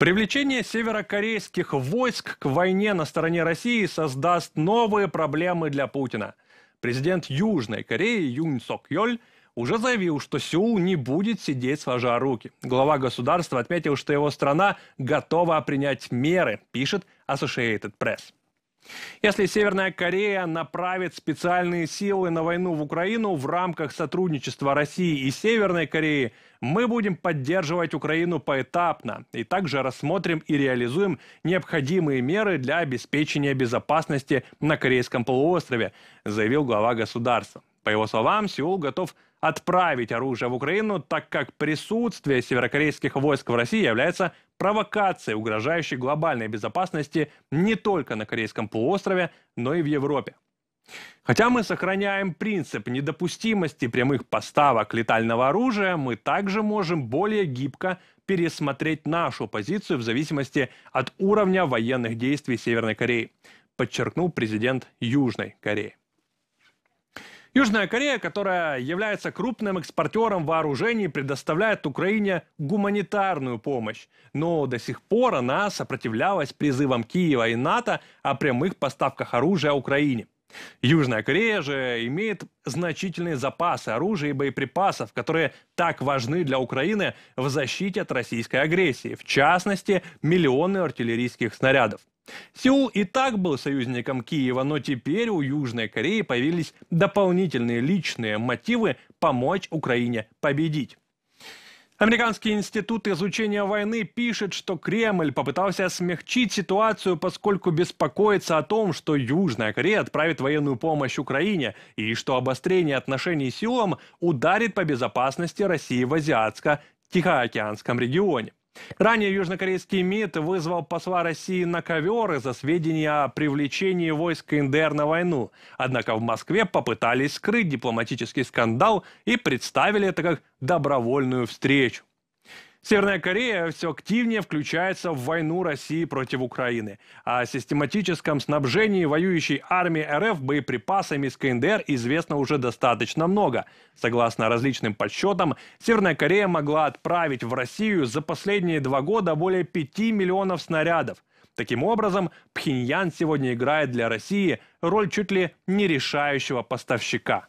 Привлечение северокорейских войск к войне на стороне России создаст новые проблемы для Путина. Президент Южной Кореи Юн Сок Йоль уже заявил, что Сеул не будет сидеть сложа руки. Глава государства отметил, что его страна готова принять меры, пишет Associated Press. Если Северная Корея направит специальные силы на войну в Украину в рамках сотрудничества России и Северной Кореи, мы будем поддерживать Украину поэтапно и также рассмотрим и реализуем необходимые меры для обеспечения безопасности на Корейском полуострове, заявил глава государства. По его словам, Сеул готов отправить оружие в Украину, так как присутствие северокорейских войск в России является провокацией, угрожающей глобальной безопасности не только на Корейском полуострове, но и в Европе. Хотя мы сохраняем принцип недопустимости прямых поставок летального оружия, мы также можем более гибко пересмотреть нашу позицию в зависимости от уровня военных действий Северной Кореи, подчеркнул президент Южной Кореи. Южная Корея, которая является крупным экспортером вооружений, предоставляет Украине гуманитарную помощь. Но до сих пор она сопротивлялась призывам Киева и НАТО о прямых поставках оружия Украине. Южная Корея же имеет значительные запасы оружия и боеприпасов, которые так важны для Украины в защите от российской агрессии, в частности, миллионы артиллерийских снарядов. Сеул и так был союзником Киева, но теперь у Южной Кореи появились дополнительные личные мотивы помочь Украине победить. Американский институт изучения войны пишет, что Кремль попытался смягчить ситуацию, поскольку беспокоится о том, что Южная Корея отправит военную помощь Украине и что обострение отношений силам ударит по безопасности России в азиатско-тихоокеанском регионе. Ранее южнокорейский МИД вызвал посла России на ковер из-за сведения о привлечении войск КНДР на войну. Однако в Москве попытались скрыть дипломатический скандал и представили это как добровольную встречу. Северная Корея все активнее включается в войну России против Украины. О систематическом снабжении воюющей армии РФ боеприпасами с КНДР известно уже достаточно много. Согласно различным подсчетам, Северная Корея могла отправить в Россию за последние два года более 5 миллионов снарядов. Таким образом, Пхеньян сегодня играет для России роль чуть ли не решающего поставщика.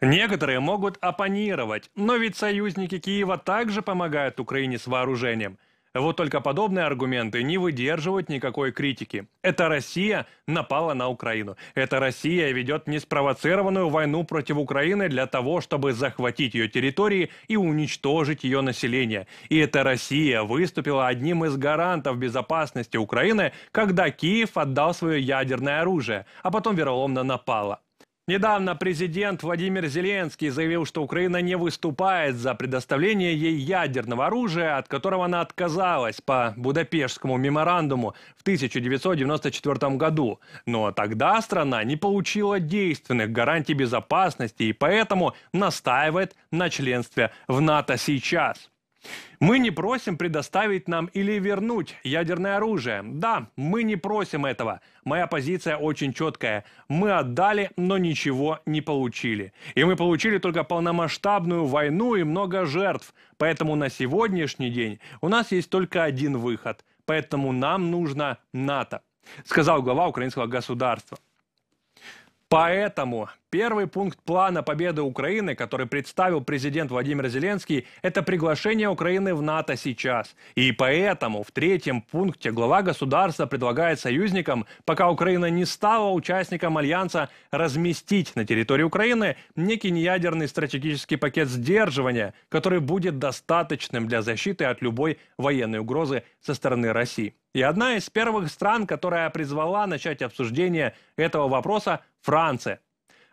Некоторые могут оппонировать, но ведь союзники Киева также помогают Украине с вооружением. Вот только подобные аргументы не выдерживают никакой критики. Это Россия напала на Украину. Это Россия ведет неспровоцированную войну против Украины для того, чтобы захватить ее территории и уничтожить ее население. И это Россия выступила одним из гарантов безопасности Украины, когда Киев отдал свое ядерное оружие, а потом вероломно напала. Недавно президент Владимир Зеленский заявил, что Украина не выступает за предоставление ей ядерного оружия, от которого она отказалась по Будапештскому меморандуму в 1994 году. Но тогда страна не получила действенных гарантий безопасности и поэтому настаивает на членстве в НАТО сейчас. Мы не просим предоставить нам или вернуть ядерное оружие. Да, мы не просим этого. Моя позиция очень четкая. Мы отдали, но ничего не получили. И мы получили только полномасштабную войну и много жертв. Поэтому на сегодняшний день у нас есть только один выход. Поэтому нам нужно НАТО, сказал глава украинского государства. Поэтому первый пункт плана победы Украины, который представил президент Владимир Зеленский, это приглашение Украины в НАТО сейчас. И поэтому в третьем пункте глава государства предлагает союзникам, пока Украина не стала участником Альянса, разместить на территории Украины некий неядерный стратегический пакет сдерживания, который будет достаточным для защиты от любой военной угрозы со стороны России. И одна из первых стран, которая призвала начать обсуждение этого вопроса, Франция.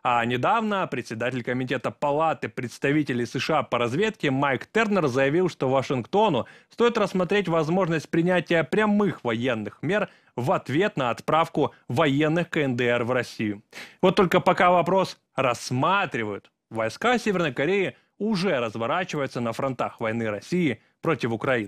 А недавно председатель комитета Палаты представителей США по разведке Майк Тернер заявил, что Вашингтону стоит рассмотреть возможность принятия прямых военных мер в ответ на отправку военных КНДР в Россию. Вот только пока вопрос рассматривают. Войска Северной Кореи уже разворачиваются на фронтах войны России против Украины.